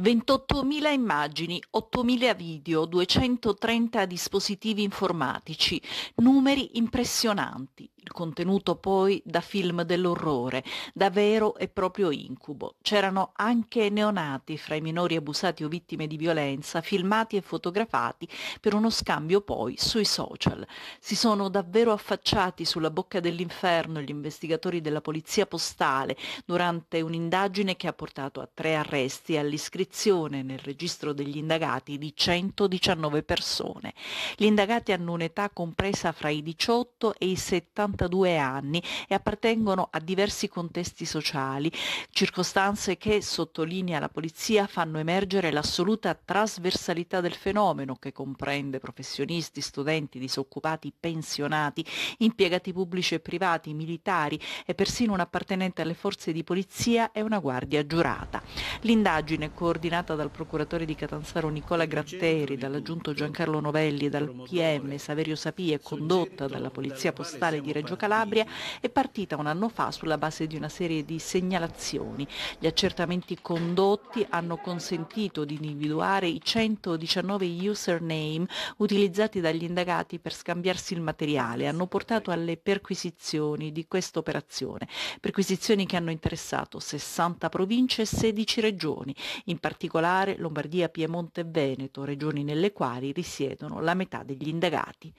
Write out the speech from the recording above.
28.000 immagini, 8.000 video, 230 dispositivi informatici, numeri impressionanti, il contenuto poi da film dell'orrore, da vero e proprio incubo. C'erano anche neonati fra i minori abusati o vittime di violenza, filmati e fotografati per uno scambio poi sui social. Si sono davvero affacciati sulla bocca dell'inferno gli investigatori della polizia postale durante un'indagine che ha portato a tre arresti e all'iscrizione iscrizione nel registro degli indagati di 119 persone. Gli indagati hanno un'età compresa fra i 18 e i 72 anni e appartengono a diversi contesti sociali, circostanze che, sottolinea la polizia, fanno emergere l'assoluta trasversalità del fenomeno che comprende professionisti, studenti, disoccupati, pensionati, impiegati pubblici e privati, militari e persino un appartenente alle forze di polizia e una guardia giurata. L'indagine coordinata coordinata dal procuratore di Catanzaro Nicola Gratteri, dall'aggiunto Giancarlo Novelli e dal PM Saverio Sapie, condotta dalla Polizia Postale di Reggio Calabria, è partita un anno fa sulla base di una serie di segnalazioni. Gli accertamenti condotti hanno consentito di individuare i 119 username utilizzati dagli indagati per scambiarsi il materiale, hanno portato alle perquisizioni di questa operazione, perquisizioni che hanno interessato 60 province e 16 regioni, in particolare Lombardia, Piemonte e Veneto, regioni nelle quali risiedono la metà degli indagati.